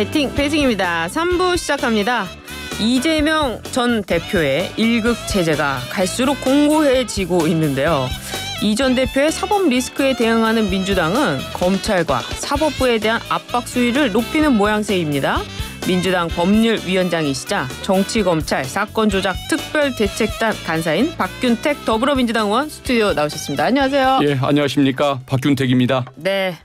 화이팅 배승입니다. 3부 시작합니다. 이재명 전 대표의 일극 체제가 갈수록 공고해지고 있는데요. 이 전 대표의 사법 리스크에 대응하는 민주당은 검찰과 사법부에 대한 압박 수위를 높이는 모양새입니다. 민주당 법률위원장이시자 정치검찰 사건조작 특별대책단 간사인 박균택 더불어민주당 의원 스튜디오 나오셨습니다. 안녕하세요. 예, 안녕하십니까. 박균택입니다. 네,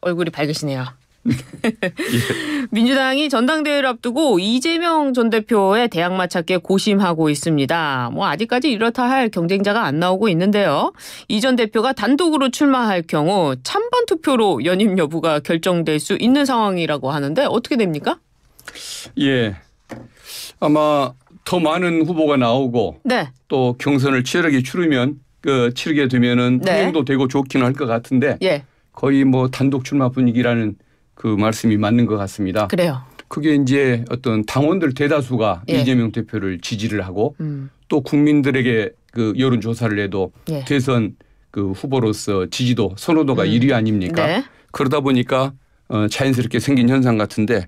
얼굴이 밝으시네요. 예. 민주당이 전당대회를 앞두고 이재명 전 대표의 대항마 찾기에 고심하고 있습니다. 뭐 아직까지 이렇다 할 경쟁자가 안 나오고 있는데요. 이 전 대표가 단독으로 출마할 경우 찬반 투표로 연임 여부가 결정될 수 있는 상황이라고 하는데 어떻게 됩니까? 예. 아마 더 많은 후보가 나오고 네. 또 경선을 치열하게 치르면 그 치르게 되면은 네. 통도 되고 좋기는할 것 같은데 예. 거의 뭐 단독 출마 분위기라는 그 말씀이 맞는 것 같습니다. 그래요. 그게 이제 어떤 당원들 대다수가 예. 이재명 대표를 지지를 하고 음. 또 국민들에게 그 여론 조사를 해도 예. 대선 그 후보로서 지지도 선호도가 음. 1위 아닙니까? 네. 그러다 보니까 어, 자연스럽게 생긴 현상 같은데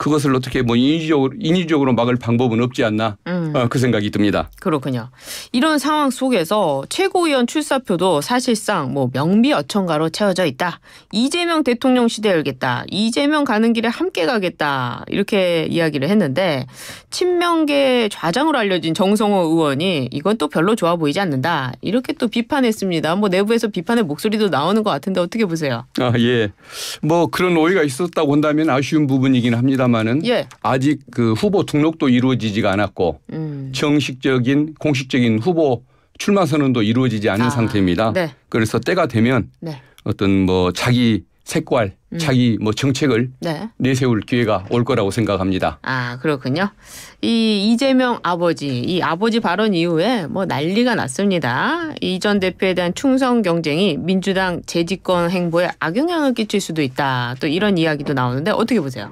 그것을 어떻게 뭐 인위적으로, 인위적으로 막을 방법은 없지 않나 음. 어, 그 생각이 듭니다. 그렇군요. 이런 상황 속에서 최고위원 출사표도 사실상 뭐 명비어천가로 채워져 있다. 이재명 대통령 시대 열겠다. 이재명 가는 길에 함께 가겠다. 이렇게 이야기를 했는데 친명계 좌장으로 알려진 정성호 의원이 이건 또 별로 좋아 보이지 않는다. 이렇게 또 비판했습니다. 뭐 내부에서 비판의 목소리도 나오는 것 같은데 어떻게 보세요? 아 예. 뭐 그런 오해가 있었다고 한다면 아쉬운 부분이긴 합니다. 있니다만은 예. 아직 그 후보 등록도 이루어지지가 않았고 음. 정식적인 공식적인 후보 출마 선언도 이루어지지 않은 아, 상태입니다. 네. 그래서 때가 되면 네. 어떤 뭐 자기 색깔, 음. 자기 뭐 정책을 네. 내세울 기회가 올 거라고 생각합니다. 아 그렇군요. 이 이재명 아버지, 이 아버지 발언 이후에 뭐 난리가 났습니다. 이 전 대표에 대한 충성 경쟁이 민주당 재집권 행보에 악영향을 끼칠 수도 있다. 또 이런 이야기도 나오는데 어떻게 보세요?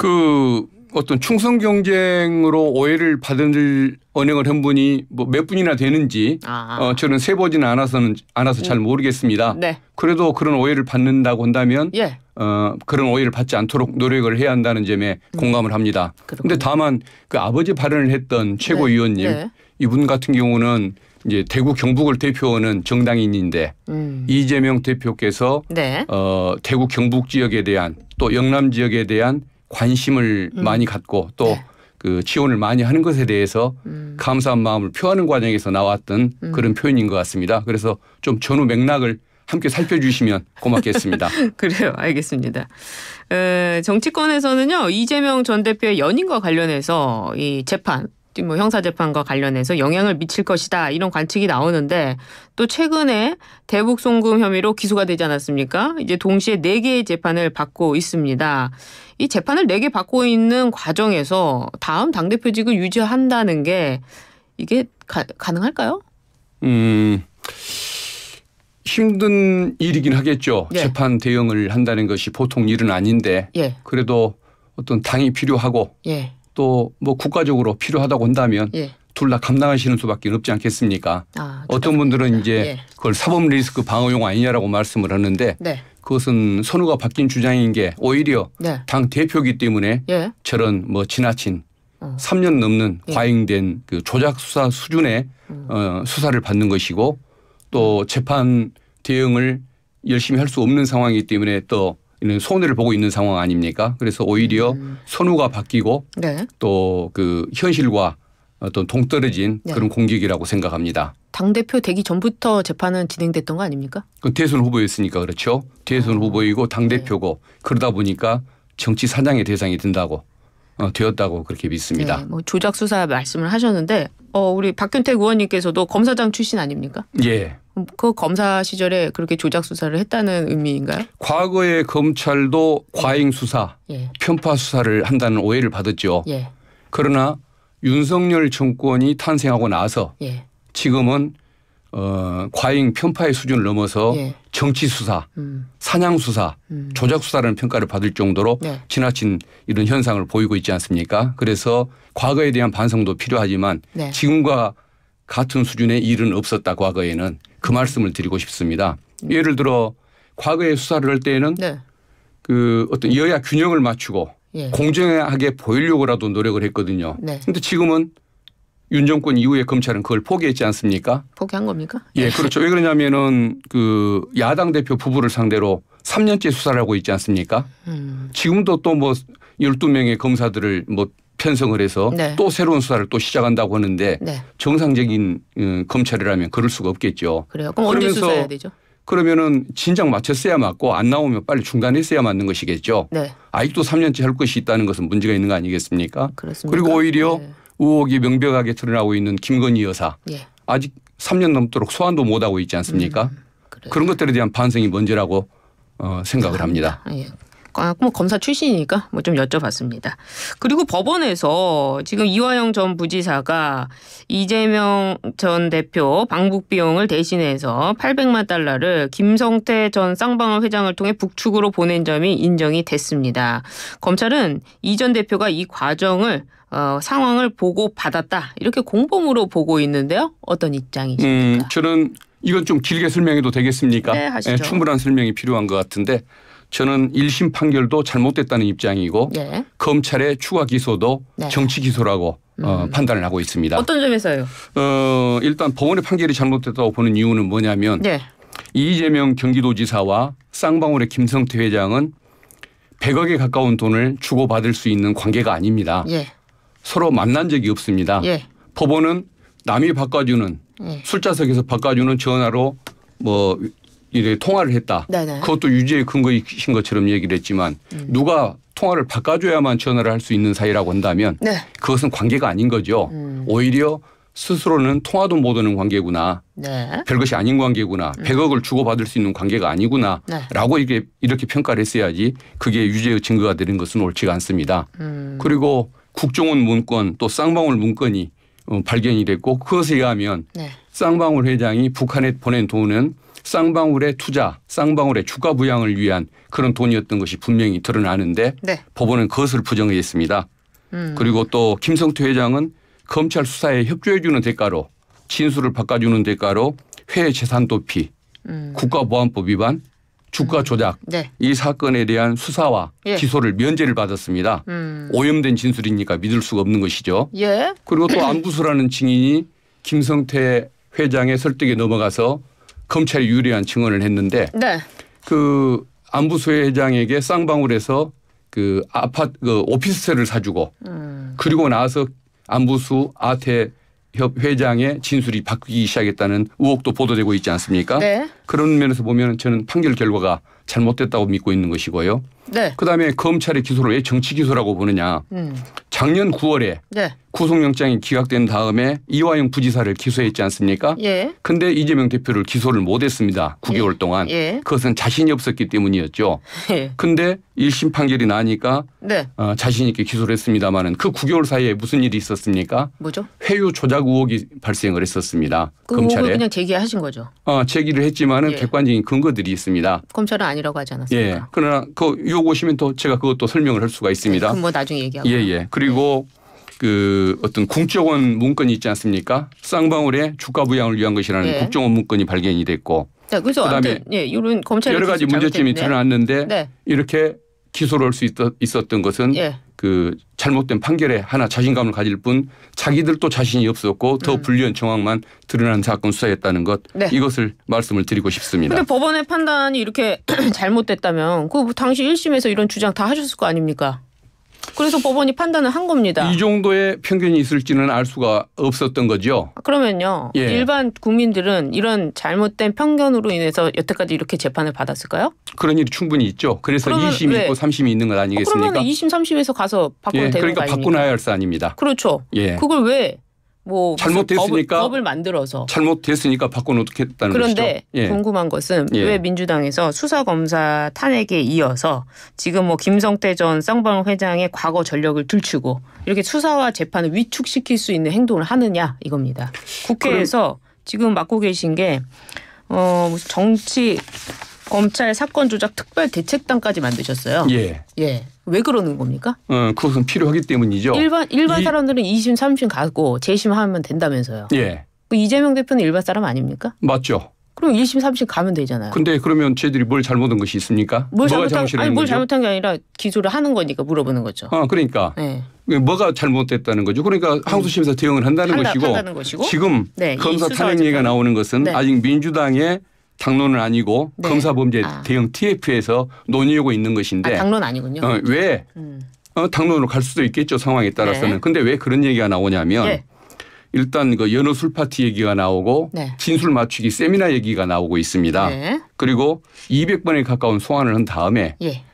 그 어떤 충성 경쟁으로 오해를 받은 언행을 한 분이 뭐 몇 분이나 되는지 아, 아. 어, 저는 세보지는 않아서는 않아서 잘 음. 모르겠습니다. 네. 그래도 그런 오해를 받는다고 한다면 예. 어, 그런 오해를 받지 않도록 노력을 해야 한다는 점에 음. 공감을 합니다. 그런데 다만 그 아버지 발언을 했던 최고위원님 네. 네. 이분 같은 경우는 이제 대구 경북을 대표하는 정당인인데 음. 이재명 대표께서 네. 어, 대구 경북 지역에 대한 또 영남 지역에 대한 관심을 음. 많이 갖고 또 네. 그 지원을 많이 하는 것에 대해서 음. 감사한 마음을 표하는 과정에서 나왔던 음. 그런 표현인 것 같습니다. 그래서 좀 전후 맥락을 함께 살펴주시면 고맙겠습니다. 그래요. 알겠습니다. 에, 정치권에서는요. 이재명 전 대표의 연인과 관련해서 이 재판 뭐 형사재판과 관련해서 영향을 미칠 것이다 이런 관측이 나오는데 또 최근에 대북 송금 혐의로 기소가 되지 않았습니까? 이제 동시에 4개의 재판을 받고 있습니다. 이 재판을 4개 받고 있는 과정에서 다음 당대표직을 유지한다는 게 이게 가, 능할까요 음. 힘든 일이긴 하겠죠. 예. 재판 대응을 한다는 것이 보통 일은 아닌데 예. 그래도 어떤 당이 필요하고 예. 또뭐 국가적으로 필요하다고 한다면 예. 둘다 감당하시는 수밖에 없지 않겠습니까? 아, 어떤 분들은 이제 예. 그걸 사법 리스크 방어용 아니냐라고 말씀을 하는데 네. 그것은 선우가 바뀐 주장인 게 오히려 네. 당 대표기 때문에 예. 저런 뭐 지나친 어. 3년 넘는 예. 과잉된 그 조작 수사 수준의 음. 어, 수사를 받는 것이고 또 재판 대응을 열심히 할 수 없는 상황이기 때문에 또 이런 손해를 보고 있는 상황 아닙니까? 그래서 오히려 음. 선우가 바뀌고 네. 또그 현실과 어떤 동떨어진 네. 그런 공격이라고 생각합니다. 당 대표 되기 전부터 재판은 진행됐던 거 아닙니까? 그 대선 후보였으니까 그렇죠. 대선 어. 후보이고 당 대표고 네. 그러다 보니까 정치 사냥의 대상이 된다고 어, 되었다고 그렇게 믿습니다. 네, 뭐 조작 수사 말씀을 하셨는데 어, 우리 박균택 의원님께서도 검사장 출신 아닙니까? 예. 그 검사 시절에 그렇게 조작 수사를 했다는 의미인가요? 과거에 검찰도 과잉 수사, 예. 편파 수사를 한다는 오해를 받았죠. 예. 그러나 윤석열 정권이 탄생하고 나서 예. 지금은 어, 과잉 편파의 수준을 넘어서 예. 정치 수사, 음. 사냥 수사, 음. 조작 수사라는 평가를 받을 정도로 네. 지나친 이런 현상을 보이고 있지 않습니까? 그래서 과거에 대한 반성도 필요하지만 네. 지금과 같은 수준의 일은 없었다 과거에는 그 말씀을 드리고 싶습니다. 음. 예를 들어 과거에 수사를 할 때에는 네. 그 어떤 여야 균형을 맞추고 예. 공정하게 보이려고라도 노력을 했거든요. 그런데 네. 지금은 윤 정권 이후에 검찰은 그걸 포기했지 않습니까? 포기한 겁니까? 예, 그렇죠. 왜 그러냐면은 그 야당 대표 부부를 상대로 3년째 수사를 하고 있지 않습니까? 음. 지금도 또 뭐 12명의 검사들을 뭐 편성을 해서 네. 또 새로운 수사를 또 시작한다고 하는데 네. 정상적인 음, 검찰이라면 그럴 수가 없겠죠. 그래요. 그럼 언제 수사해야 되죠? 그러면은 진작 맞췄어야 맞고 안 나오면 빨리 중단했어야 맞는 것이겠죠. 네. 아직도 3년째 할 것이 있다는 것은 문제가 있는 거 아니겠습니까? 그렇습니까? 그리고 오히려 네. 의혹이 명백하게 드러나고 있는 김건희 여사 예. 아직 3년 넘도록 소환도 못하고 있지 않습니까? 음, 그런 것들에 대한 반성이 먼저라고 어, 생각을 합니다. 예. 아, 뭐 검사 출신이니까 뭐 좀 여쭤봤습니다. 그리고 법원에서 지금 이화영 전 부지사가 이재명 전 대표 방북 비용을 대신해서 800만 달러를 김성태 전 쌍방울 회장을 통해 북측으로 보낸 점이 인정이 됐습니다. 검찰은 이 전 대표가 이 과정을 어, 상황을 보고 받았다 이렇게 공범으로 보고 있는데요. 어떤 입장이십니까? 음, 저는 이건 좀 길게 설명해도 되겠습니까? 네, 하시죠. 예, 충분한 설명이 필요한 것 같은데 저는 1심 판결도 잘못됐다는 입장이고 예. 검찰의 추가 기소도 네. 정치 기소라고 어, 음. 어, 판단을 하고 있습니다. 어떤 점에서요? 어, 일단 법원의 판결이 잘못됐다고 보는 이유는 뭐냐면 네. 이재명 경기도지사와 쌍방울의 김성태 회장은 100억에 가까운 돈을 주고받을 수 있는 관계가 아닙니다. 예. 서로 만난 적이 없습니다. 예. 법원은 남이 바꿔주는 예. 술자석에서 바꿔주는 전화로 뭐 이래 통화를 했다. 네네. 네. 그것도 유죄의 근거이신 것처럼 얘기를 했지만 음. 누가 통화를 바꿔줘야만 전화를 할 수 있는 사이라고 한다면 네. 그것은 관계가 아닌 거죠. 음. 오히려 스스로는 통화도 못하는 관계구나. 네. 별것이 아닌 관계구나. 음. 100억을 주고받을 수 있는 관계가 아니구나. 네. 라고 이게 이렇게 평가를 했어야지 그게 유죄의 증거가 되는 것은 옳지가 않습니다. 음. 그리고 국정원 문건 또 쌍방울 문건이 어, 발견이 됐고 그것에 의하면 네. 쌍방울 회장이 북한에 보낸 돈은 쌍방울의 투자, 쌍방울의 주가 부양을 위한 그런 돈이었던 것이 분명히 드러나는데 네. 법원은 그것을 부정했습니다. 음. 그리고 또 김성태 회장은 검찰 수사에 협조해주는 대가로 진술을 바꿔주는 대가로 회의 재산 도피, 음. 국가보안법 위반, 주가 조작 네. 이 사건에 대한 수사와 예. 기소를 면제를 받았습니다. 음. 오염된 진술이니까 믿을 수가 없는 것이죠. 예. 그리고 또 안부수라는 증인이 김성태 회장의 설득에 넘어가서 검찰에 유리한 증언을 했는데 네. 그 안부수 회장에게 쌍방울에서 그 아파트 그 오피스텔을 사주고 음. 그리고 나서 안부수 아태 협 회장의 진술이 바뀌기 시작했다는 의혹도 보도되고 있지 않습니까? 네. 그런 면에서 보면 저는 판결 결과가 잘못됐다고 믿고 있는 것이고요. 네. 그다음에 검찰의 기소를 왜 정치 기소라고 보느냐. 음. 작년 9월에 네. 구속영장이 기각된 다음에 이화영 부지사를 기소했지 않습니까? 예. 근데 이재명 대표를 기소를 못했습니다. 9개월 예. 동안. 예. 그것은 자신이 없었기 때문이었죠. 예. 근데 1심 판결이 나니까 네. 어, 자신 있게 기소를 했습니다마는 그 9개월 사이에 무슨 일이 있었습니까? 뭐죠? 회유 조작 의혹이 발생을 했었습니다. 그 검찰에 그냥 제기하신 거죠? 어, 제기를 했지만은 예. 객관적인 근거들이 있습니다. 검찰은 아니라고 하지 않았습니까? 예. 그러나 그 유혹 오시면 또 제가 그것도 설명을 할 수가 있습니다. 네, 그럼 뭐 나중에 얘기하고. 예, 예. 그리고 네. 그 어떤 국정원 문건이 있지 않습니까? 쌍방울의 주가 부양을 위한 것이라는 네. 국정원 문건이 발견이 됐고. 네, 그래서 그다음에 예, 이런 검찰 여러 가지 문제점이 드러났는데 네. 이렇게 기소를 할 수 있었던 것은 예. 그 잘못된 판결에 하나 자신감을 가질 뿐 자기들도 자신이 없었고 더 음. 불리한 정황만 드러난 사건 수사했다는 것 네. 이것을 말씀을 드리고 싶습니다. 근데 법원의 판단이 이렇게 잘못됐다면 그 당시 1심에서 이런 주장 다 하셨을 거 아닙니까? 그래서 법원이 판단을 한 겁니다. 이 정도의 편견이 있을지는 알 수가 없었던 거죠. 아, 그러면요. 예. 일반 국민들은 이런 잘못된 편견으로 인해서 여태까지 이렇게 재판을 받았을까요? 그런 일이 충분히 있죠. 그래서 2심 왜? 있고 3심이 있는 것 어, 아니겠습니까? 그러면 2심, 3심에서 가서 바꾸야 예. 되는 그러니까 거 아닙니까? 바꾸나야할 사안입니다. 그렇죠. 예. 그걸 왜뭐 잘못됐으니까 법을, 법을, 만들어서 잘못됐으니까 바꿔놓겠다는 그런데 예. 궁금한 것은 예. 왜 민주당에서 수사 검사 탄핵에 이어서 지금 뭐 김성태 전쌍방 회장의 과거 전력을 들추고 이렇게 수사와 재판을 위축시킬 수 있는 행동을 하느냐 이겁니다. 국회에서 지금 맡고 계신 게 어, 정치 검찰 사건 조작 특별 대책단까지 만드셨어요. 예. 예. 왜 그러는 겁니까? 어, 그것은 필요하기 때문이죠. 일반 일반 이, 사람들은 2심, 3심 가고 재심하면 된다면서요. 예. 그 이재명 대표는 일반 사람 아닙니까? 맞죠. 그럼 1심, 3심 가면 되잖아요. 근데 그러면 쟤들이 뭘 잘못한 것이 있습니까? 뭘 잘못한, 아니, 뭘 잘못한 게 아니라 기소를 하는 거니까 물어보는 거죠. 어, 그러니까. 네. 뭐가 잘못됐다는 거죠. 그러니까 음. 항소심에서 대응을 한다는, 것이고, 것이고, 지금 네, 검사 탄핵 얘기가 나오는 것은 네. 아직 민주당의 당론은 아니고 네. 검사 범죄 아. 대응 TF에서 논의하고 있는 것인데 아, 당론 아니군요. 어, 왜 음. 어, 당론으로 갈 수도 있겠죠 상황에 따라서는. 네. 근데 왜 그런 얘기가 나오냐면 네. 일단 그 연어 술 파티 얘기가 나오고 네. 진술 맞추기 세미나 얘기가 나오고 있습니다. 네. 그리고 200번에 가까운 소환을 한 다음에 예.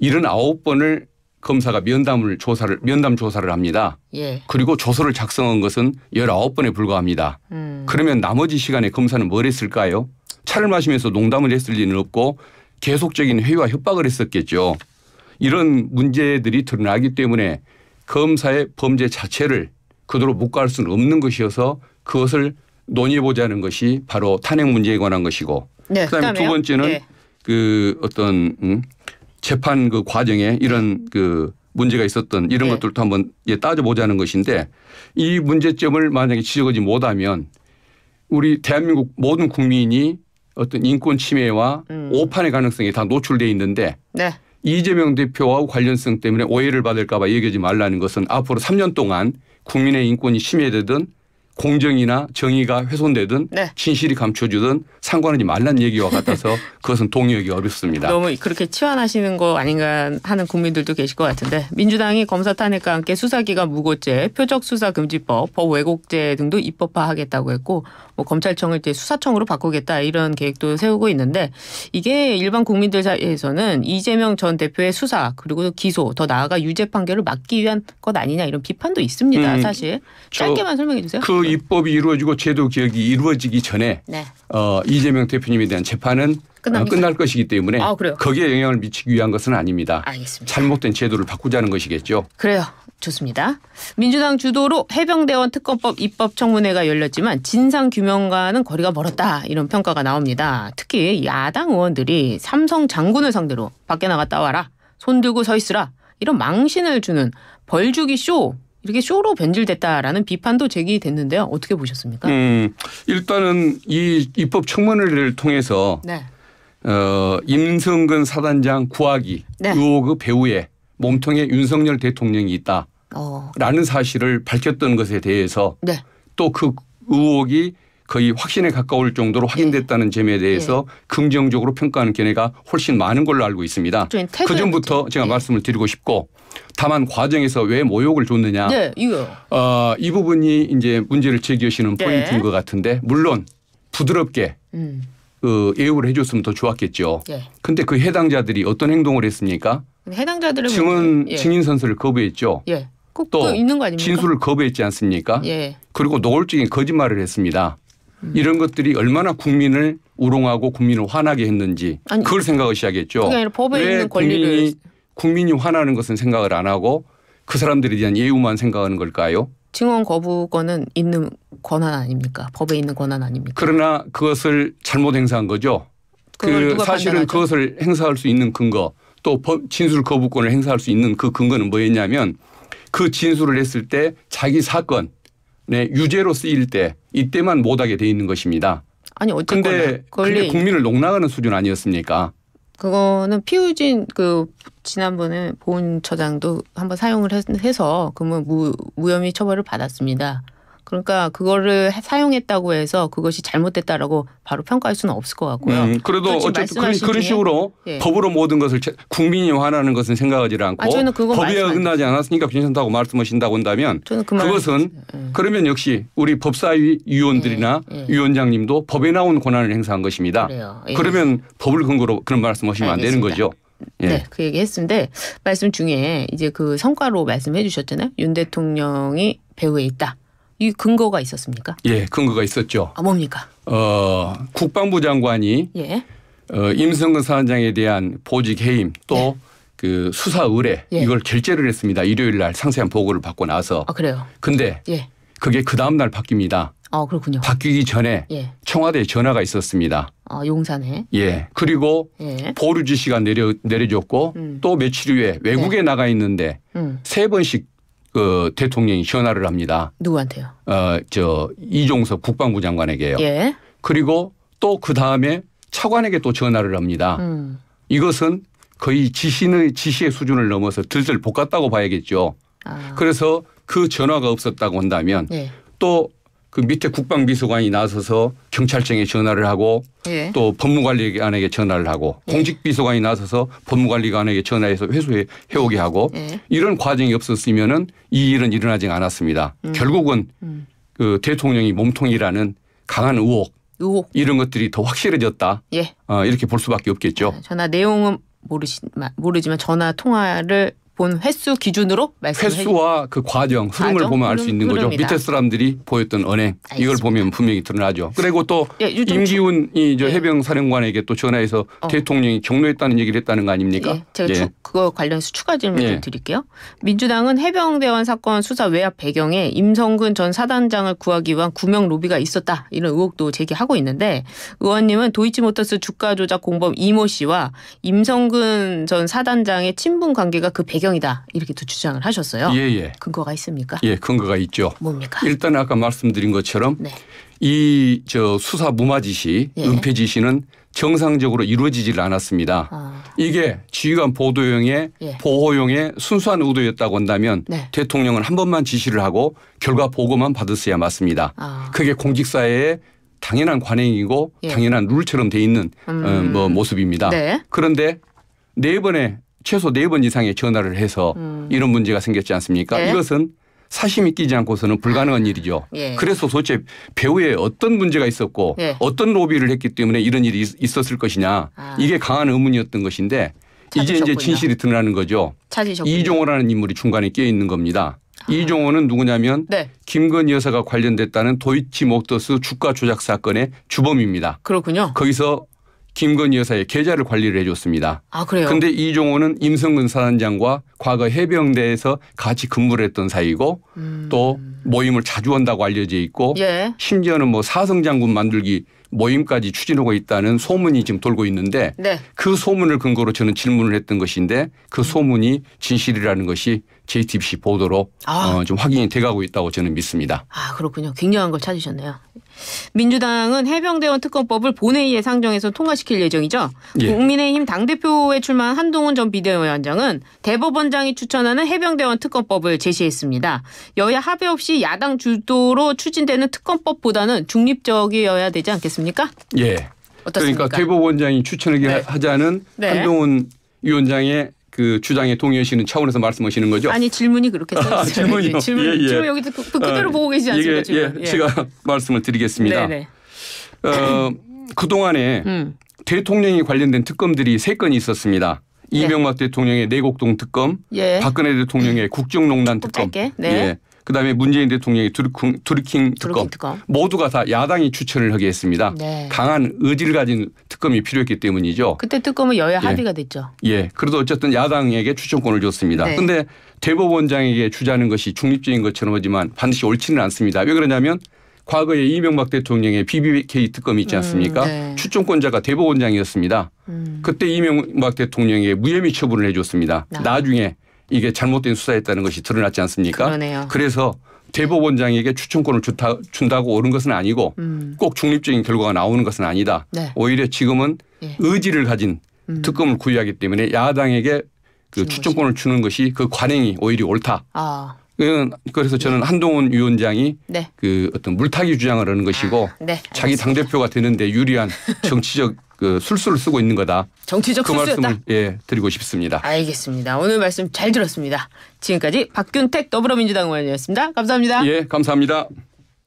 79번을 검사가 면담을 조사를 면담 조사를 합니다. 예. 그리고 조서를 작성한 것은 19번에 불과합니다. 음. 그러면 나머지 시간에 검사는 뭘 했을까요? 차를 마시면서 농담을 했을 리는 없고 계속적인 회유와 협박을 했었겠죠. 이런 문제들이 드러나기 때문에 검사의 범죄 자체를 그대로 묵과할 수는 없는 것이어서 그것을 논의해보자는 것이 바로 탄핵 문제에 관한 것이고 네, 그다음에 두 번째는 네. 그 어떤 음, 재판 그 과정에 이런 그 문제가 있었던 이런 네. 것들도 한번 예, 따져보자는 것인데 이 문제점을 만약에 지적하지 못하면 우리 대한민국 모든 국민이 어떤 인권 침해와 음. 오판의 가능성이 다 노출돼 있는데 네. 이재명 대표와 관련성 때문에 오해를 받을까 봐 얘기하지 말라는 것은 앞으로 3년 동안 국민의 인권이 침해되든 공정이나 정의가 훼손되든 네. 진실이 감춰주든 상관하지 말란 얘기와 같아서 그것은 동의하기 어렵습니다. 너무 그렇게 치환하시는 거 아닌가 하는 국민들도 계실 것 같은데 민주당이 검사 탄핵과 함께 수사기관 무고죄, 표적수사금지법, 법 왜곡죄 등도 입법화하겠다고 했고 뭐 검찰청을 이제 수사청으로 바꾸겠다 이런 계획도 세우고 있는데 이게 일반 국민들 사이에서는 이재명 전 대표의 수사 그리고 기소 더 나아가 유죄 판결을 막기 위한 것 아니냐 이런 비판도 있습니다. 음, 사실 짧게만 설명해 주세요. 그그 입법이 이루어지고 제도 개혁이 이루어지기 전에 네. 어, 이재명 대표님에 대한 재판은 어, 끝날 것이기 때문에 아, 거기에 영향을 미치기 위한 것은 아닙니다. 알겠습니다. 잘못된 제도를 바꾸자는 것이겠죠. 그래요. 좋습니다. 민주당 주도로 해병대원 특검법 입법 청문회가 열렸지만 진상 규명과는 거리가 멀었다 이런 평가가 나옵니다. 특히 야당 의원들이 삼성 장군을 상대로 밖에 나갔다 와라 손 들고 서 있으라 이런 망신을 주는 벌주기 쇼 이렇게 쇼로 변질됐다라는 비판도 제기됐는데요. 어떻게 보셨습니까? 음, 일단은 이 입법 청문회를 통해서 네. 어, 임성근 사단장 구하기 네. 유혹의 그 배후에 몸통에 윤석열 대통령이 있다라는 어. 사실을 밝혔던 것에 대해서 네. 또그 의혹이 거의 확신에 가까울 정도로 예. 확인됐다는 점에 대해서 예. 긍정적으로 평가하는 견해가 훨씬 많은 걸로 알고 있습니다. 그 전부터 제가 예. 말씀을 드리고 싶고 다만 과정에서 왜 모욕을 줬느냐. 네, 이거. 어, 이 부분이 이제 문제를 제기하시는 네. 포인트인 것 같은데 물론 부드럽게 음. 그 예우를 해줬으면 더 좋았겠죠. 예. 근데 그 해당자들이 어떤 행동을 했습니까? 해당자들은 증언 뭐, 예. 증인 선서를 거부했죠. 예. 또 그 있는 거 아닙니까? 진술을 거부했지 않습니까? 예. 그리고 노골적인 거짓말을 했습니다. 음. 이런 것들이 얼마나 국민을 우롱하고 국민을 화나게 했는지 아니, 그걸 생각을시작했죠 그게 아니라 법에 있는 권리를 국민이 화나는 것은 생각을 안 하고 그 사람들에 대한 예우만 생각하는 걸까요? 증언 거부권은 있는 권한 아닙니까? 법에 있는 권한 아닙니까? 그러나 그것을 잘못 행사한 거죠. 그 사실은 판단하죠? 그것을 행사할 수 있는 근거 또 진술 거부권을 행사할 수 있는 그 근거는 뭐였냐면 그 진술을 했을 때 자기 사건에 유죄로 쓰일 때 이때만 못하게 돼 있는 것입니다. 아니 어쨌거나 근데, 데 국민을 농락하는 수준 아니었습니까? 그거는 피우진 그 지난번에 보훈처장도 한번 사용을 해서 그러면 무, 무혐의 처벌을 받았습니다. 그러니까 그거를 사용했다고 해서 그것이 잘못됐다라고 바로 평가할 수는 없을 것 같고요. 음, 그래도 어쨌든 그런, 그런 식으로 예. 법으로 모든 것을 국민이 화나는 것은 생각하지 않고 아, 저는 그건 법에 어긋나지 않았으니까 괜찮다고 말씀하신다고 한다면 저는 그 그것은 예. 그러면 역시 우리 법사위 위원들이나 예, 예, 예. 위원장님도 법에 나온 권한을 행사한 것입니다. 예. 그러면 법을 근거로 그런 말씀하시면 안 되는 거죠. 예. 네, 그 얘기 했는데 말씀 중에 이제 그 성과로 말씀해 주셨잖아요. 윤 대통령이 배후에 있다. 이 근거가 있었습니까? 예, 근거가 있었죠. 아, 뭡니까? 어, 국방부 장관이 예. 어, 임성근 사단장에 대한 보직 해임 또 예. 그 수사 의뢰 예. 이걸 결재를 했습니다. 일요일 날 상세한 보고를 받고 나서. 아, 그래요. 근데 예. 그게 그 다음 날 바뀝니다. 아 그렇군요. 바뀌기 전에 예. 청와대에 전화가 있었습니다. 아 용산에. 예. 그리고 예. 보류 지시가 내려 내려졌고 음. 또 며칠 후에 외국에 네. 나가 있는데 음. 세 번씩 그 대통령이 전화를 합니다. 누구한테요? 어저 이종석 국방부 장관에게요. 예. 그리고 또 그 다음에 차관에게 또 전화를 합니다. 음. 이것은 거의 지시의 지시의 수준을 넘어서 들들 볶았다고 봐야겠죠. 아. 그래서 그 전화가 없었다고 한다면 예. 또그 밑에 국방비서관이 나서서 경찰청에 전화를 하고 예. 또 법무관리관에게 전화를 하고 예. 공직비서관이 나서서 법무관리관에게 전화해서 회수해 오게 하고 예. 이런 과정이 없었으면은 이 일은 일어나지 않았습니다. 음. 결국은 음. 그 대통령이 몸통이라는 강한 의혹, 의혹. 이런 것들이 더 확실해졌다. 예. 어, 이렇게 볼 수밖에 없겠죠. 전화 내용은 모르시, 모르지만 전화 통화를 본 횟수 기준으로 말씀해 횟수와 그 과정, 흐름을 과정? 보면 알 수 있는 흐름이다. 거죠. 밑에 사람들이 보였던 은행 알겠습니다. 이걸 보면 분명히 드러나죠. 그리고 또 예, 임기훈이 저 예. 해병 사령관에게 또 전화해서 어. 대통령이 경로했다는 얘기를 했다는 거 아닙니까? 예, 제가 예. 그거 관련해서 추가 질문 좀 예. 드릴게요. 민주당은 해병대원 사건 수사 외압 배경에 임성근 전 사단장을 구하기 위한 구명 로비가 있었다 이런 의혹도 제기하고 있는데 의원님은 도이치모터스 주가 조작 공범 이모 씨와 임성근 전 사단장의 친분 관계가 그 배경 배경이다 이렇게 또 주장을 하셨어요. 예예. 예. 근거가 있습니까? 예, 근거가 있죠. 뭡니까? 일단 아까 말씀드린 것처럼 네. 이저 수사 무마 지시, 예. 은폐 지시는 정상적으로 이루어지질 않았습니다. 아. 이게 지휘관 보도용의 예. 보호용의 순수한 의도였다고 한다면 네. 대통령은 한 번만 지시를 하고 결과 보고만 받았어야 맞습니다. 아. 그게 공직사회의 당연한 관행이고 예. 당연한 룰처럼 돼 있는 음. 어, 뭐 모습입니다. 네. 그런데 네 번의 최소 네 번 이상의 전화를 해서 음. 이런 문제가 생겼지 않습니까? 네. 이것은 사심이 끼지 않고서는 불가능한 일이죠. 예. 그래서 도대체 배우에 어떤 문제가 있었고 예. 어떤 로비를 했기 때문에 이런 일이 있었을 것이냐 아. 이게 강한 의문이었던 것인데 찾으셨군요. 이제 이제 진실이 드러나는 거죠. 찾으셨군요. 이종호라는 인물이 중간에 끼어 있는 겁니다. 아. 이종호는 누구냐면 네. 김건희 여사가 관련됐다는 도이치 목터스 주가 조작 사건의 주범입니다. 그렇군요. 거기서 김건희 여사의 계좌를 관리를 해줬습니다. 아 그래요? 근데 이종호는 임성근 사단장과 과거 해병대에서 같이 근무를 했던 사이고 음. 또 모임을 자주 한다고 알려져 있고 예. 심지어는 뭐 사성 장군 만들기 모임까지 추진하고 있다는 소문이 지금 돌고 있는데 네. 그 소문을 근거로 저는 질문을 했던 것인데 그 음. 소문이 진실이라는 것이 JTBC 보도로 아. 어, 좀 확인이 돼가고 있다고 저는 믿습니다. 아 그렇군요. 굉장한 걸 찾으셨네요. 민주당은 해병대원 특검법을 본회의에 상정해서 통과시킬 예정이죠. 예. 국민의힘 당대표에 출마한 한동훈 전 비대위원장은 대법원장이 추천하는 해병대원 특검법을 제시했습니다. 여야 합의 없이 야당 주도로 추진되는 특검법보다는 중립적이어야 되지 않겠습니까? 예. 어떻습니까? 그러니까 대법원장이 추천하게 네. 하자는 네. 한동훈 위원장의 그 주장에 동의하시는 차원에서 말씀하시는 거죠? 아니 질문이 그렇게 써 아, 질문이요. 예, 질문 예, 예. 지금 여기 그, 그 아, 그대로 어, 보고 계시지 않습니까? 예, 지 예. 제가 말씀을 드리겠습니다. 네네. 네. 어, 그 동안에 음. 대통령이 관련된 특검들이 세 건이 있었습니다. 예. 이명박 대통령의 내곡동 특검, 예. 박근혜 대통령의 국정농단 특검. 짧게. 네. 그다음에 문재인 대통령이 두루킹, 두루킹 특검, 특검, 모두가 다 야당이 추천을 하게 했습니다. 네. 강한 의지를 가진 특검이 필요했기 때문이죠. 그때 특검은 여야 예. 합의가 됐죠. 예. 그래도 어쨌든 야당에게 추천권을 줬습니다. 네. 근데 대법원장에게 주자는 것이 중립적인 것처럼 하지만 반드시 옳지는 않습니다. 왜 그러냐면 과거에 이명박 대통령의 BBK 특검이 있지 음, 않습니까? 음, 네. 추천권자가 대법원장이었습니다. 음. 그때 이명박 대통령에게 무혐의 처분을 해줬습니다. 아. 나중에 이게 잘못된 수사였다는 것이 드러났지 않습니까? 그러네요. 그래서 대법원장에게 추천권을 주타, 준다고 옳은 것은 아니고 음. 꼭 중립적인 결과가 나오는 것은 아니다. 네. 오히려 지금은 예. 의지를 가진 음. 특검을 구의하기 때문에 야당에게 그 추천권을 것이. 주는 것이 그 관행이 오히려 옳다. 아. 그래서 저는 네. 한동훈 위원장이 네. 그 어떤 물타기 주장을 하는 것이고 아, 네. 자기 당 대표가 되는데 유리한 정치적 그술술 쓰고 있는 거다. 정치적 그 술수였다. 말씀을 예, 드리고 싶습니다. 알겠습니다. 오늘 말씀 잘 들었습니다. 지금까지 박균택 더불어민주당 의원이었습니다. 감사합니다. 예, 감사합니다.